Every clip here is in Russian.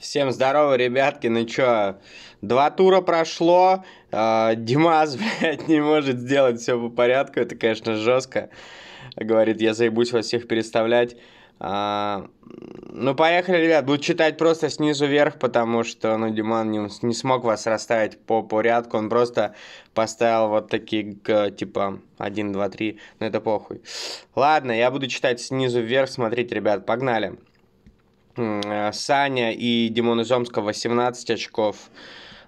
Всем здорово, ребятки, ну чё, два тура прошло, э, Димас, блядь, не может сделать все по порядку, это, конечно, жестко. Говорит, я заебусь вас всех переставлять. А, ну, поехали, ребят, буду читать просто снизу вверх, потому что, ну, Диман не, не смог вас расставить по порядку, он просто поставил вот такие, типа, 1, 2, 3, ну, это похуй. Ладно, я буду читать снизу вверх, смотрите, ребят, погнали. Погнали. Э, Саня и Димон из Омска 18 очков.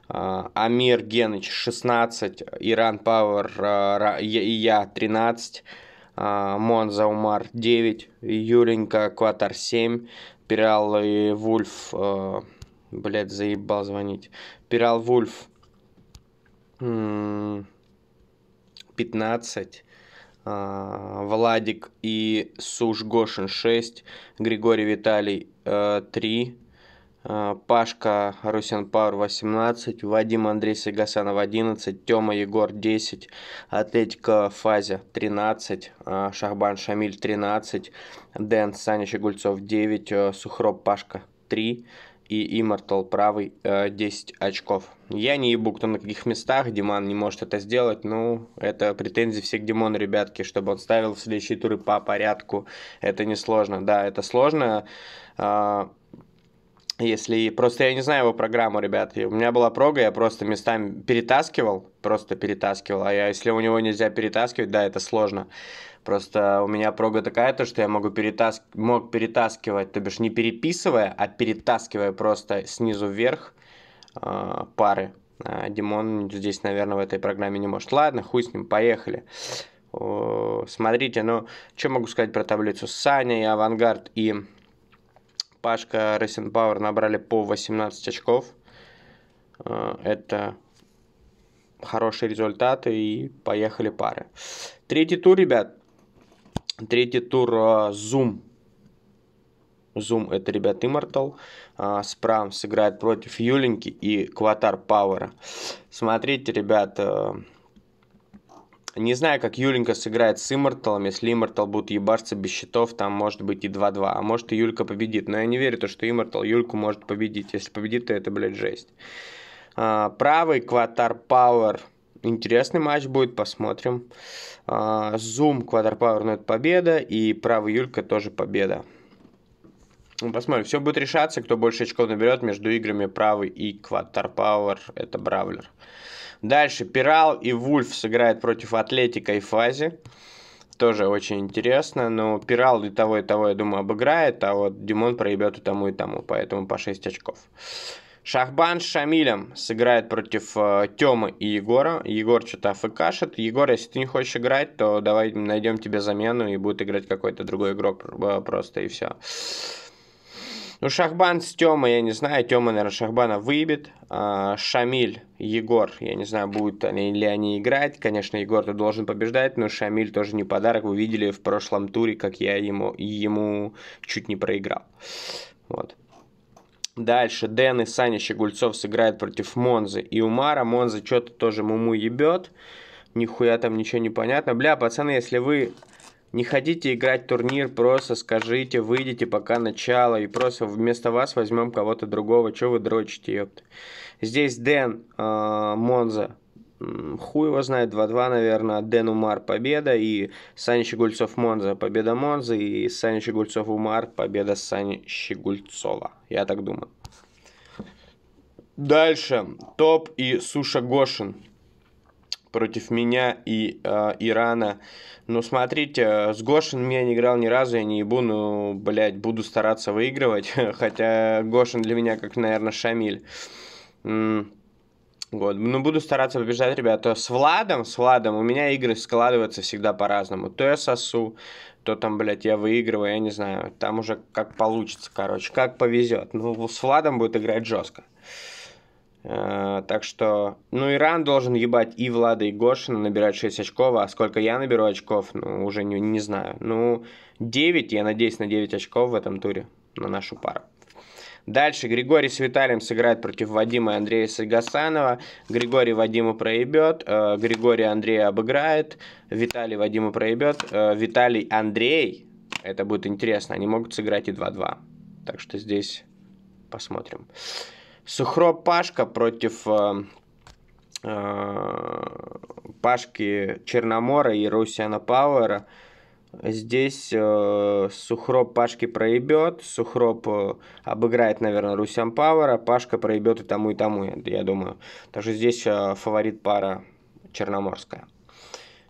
А, Амир Геныч 16, Иран Пауэр э, и я 13, а, Монза Умар 9, Юленька Кватар 7, Пирал и Вульф, э, блядь, заебал звонить, Пирал Вульф 15, а, Владик и Суш Гошин 6, Григорий Виталий 3, э, а, Пашка Русин Пауэр 18, Вадим Андрей Сагасанов 11, Тёма Егор 10, Атлетика Фазя 13, а, Шахбан Шамиль 13, Дэн Саня Щегульцов 9, э, Сухроб Пашка 3 и Immortal правый 10 э, очков. Я не ебу, кто на каких местах, Диман не может это сделать, ну, это претензии все к Димону, ребятки, чтобы он ставил в следующие туры по порядку, это не сложно, да, это сложно, а, если просто я не знаю его программу, ребят. у меня была прога, я просто местами перетаскивал, просто перетаскивал. А я, если у него нельзя перетаскивать, да, это сложно. Просто у меня прога такая, то, что я могу перетас... мог перетаскивать, то бишь не переписывая, а перетаскивая просто снизу вверх э, пары. А Димон здесь, наверное, в этой программе не может. Ладно, хуй с ним, поехали. О, смотрите, ну, что могу сказать про таблицу? Саня и Авангард и Пашка Racing набрали по 18 очков. А, это хорошие результаты и поехали пары. Третий тур, ребят. Третий тур а, Zoom. Zoom это, ребят, Immortal. справ сыграет против Юленьки и Кватар Пауэра. Смотрите, ребят, а, не знаю, как Юленька сыграет с Имморталом. Если Иммортал будет ебашиться без счетов, там может быть и 2-2. А может и Юлька победит. Но я не верю, то, что Иммортал Юльку может победить. Если победит, то это, блядь, жесть. А, правый Кватар Пауэр. Power интересный матч будет, посмотрим. Зум, Квадрпауэр, но это победа, и Правый Юлька тоже победа. Ну, посмотрим, все будет решаться, кто больше очков наберет между играми Правый и Квадрпауэр, это Бравлер. Дальше Пирал и Вульф сыграют против Атлетика и Фази. Тоже очень интересно, но ну, Пирал и того, и того, я думаю, обыграет, а вот Димон проебет и тому, и тому, поэтому по 6 очков. Шахбан с Шамилем сыграет против э, Темы и Егора. Егор что-то афкашит. Егор, если ты не хочешь играть, то давай найдем тебе замену и будет играть какой-то другой игрок э, просто и все. Ну, Шахбан с Тёмой, я не знаю. Тёма, наверное, Шахбана выебет. А, Шамиль, Егор, я не знаю, будут они, ли они играть. Конечно, Егор ты должен побеждать, но Шамиль тоже не подарок. Вы видели в прошлом туре, как я ему, ему чуть не проиграл. Вот. Дальше Дэн и Саня Щегульцов сыграют против Монзы и Умара. Монза что-то тоже муму ебет. Нихуя там ничего не понятно. Бля, пацаны, если вы не хотите играть турнир, просто скажите, выйдите пока начало, и просто вместо вас возьмем кого-то другого. че вы дрочите, ёпта? Здесь Дэн э, Монза Хуй его знает, 2-2, наверное, Дэн Умар победа и Саня Щегульцов Монза победа Монза и Саня Щегульцов Умар победа Сани Щегульцова. Я так думаю. Дальше. Топ и Суша Гошин против меня и э, Ирана. Ну, смотрите, с Гошином я не играл ни разу, я не ебу, ну, блядь, буду стараться выигрывать. Хотя Гошин для меня как, наверное, Шамиль. Вот. Ну, буду стараться побежать, ребята. С Владом, с Владом у меня игры складываются всегда по-разному. То я сосу, то там, блядь, я выигрываю, я не знаю. Там уже как получится, короче, как повезет. Ну, с Владом будет играть жестко. Э так что, ну, Иран должен ебать и Влада, и Гошина, набирать 6 очков, а сколько я наберу очков, ну, уже не, не знаю. Ну, 9, я надеюсь на 9 очков в этом туре, на нашу пару. Дальше Григорий с Виталием сыграет против Вадима и Андрея Сагасанова. Григорий Вадима проебет, э, Григорий Андрея обыграет, Виталий Вадима проебет, э, Виталий Андрей. Это будет интересно, они могут сыграть и 2-2. Так что здесь посмотрим. Сухро Пашка против э, э, Пашки Черномора и Русиана Пауэра. Здесь э, Сухроб Пашки проебет, Сухроб э, обыграет, наверное, русиан Пауэра, Пашка проебет и тому, и тому, я думаю. Так что здесь э, фаворит пара Черноморская.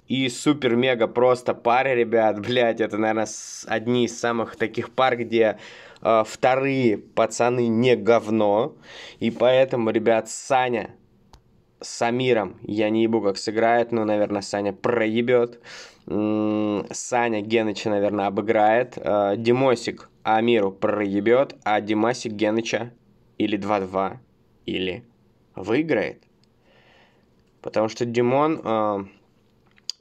И супер-мега просто пары, ребят, блядь, это, наверное, одни из самых таких пар, где э, вторые пацаны не говно. И поэтому, ребят, Саня с Амиром я не ебу, как сыграет, но, наверное, Саня проебет. Саня Геныча, наверное, обыграет. Э, Димосик Амиру проебет, а Димасик Геныча или 2-2, или выиграет. Потому что Димон э,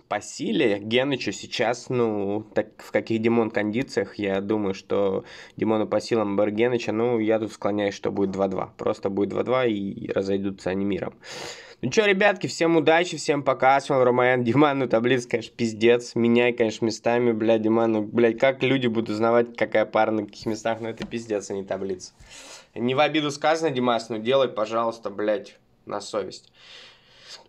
по силе Генычу сейчас, ну, так в каких Димон кондициях, я думаю, что Димону по силам Бергеныча, ну, я тут склоняюсь, что будет 2-2. Просто будет 2-2 и разойдутся они миром. Э, ну чё, ребятки, всем удачи, всем пока, с вами Роман, Диман, ну таблица, конечно, пиздец, меняй, конечно, местами, блядь, Диман, ну, блядь, как люди будут узнавать, какая пара на каких местах, ну это пиздец, а не таблица. Не в обиду сказано, Димас, но делай, пожалуйста, блядь, на совесть.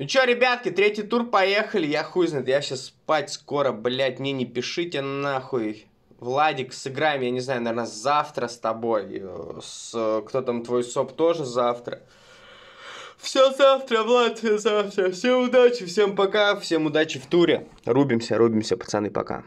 Ну чё, ребятки, третий тур, поехали, я хуй знает, я сейчас спать скоро, блядь, мне не пишите нахуй. Владик, сыграем, я не знаю, наверное, завтра с тобой, э, с кто там твой СОП тоже завтра. Все завтра, Влад, все завтра. Всем удачи, всем пока, всем удачи в туре. Рубимся, рубимся, пацаны, пока.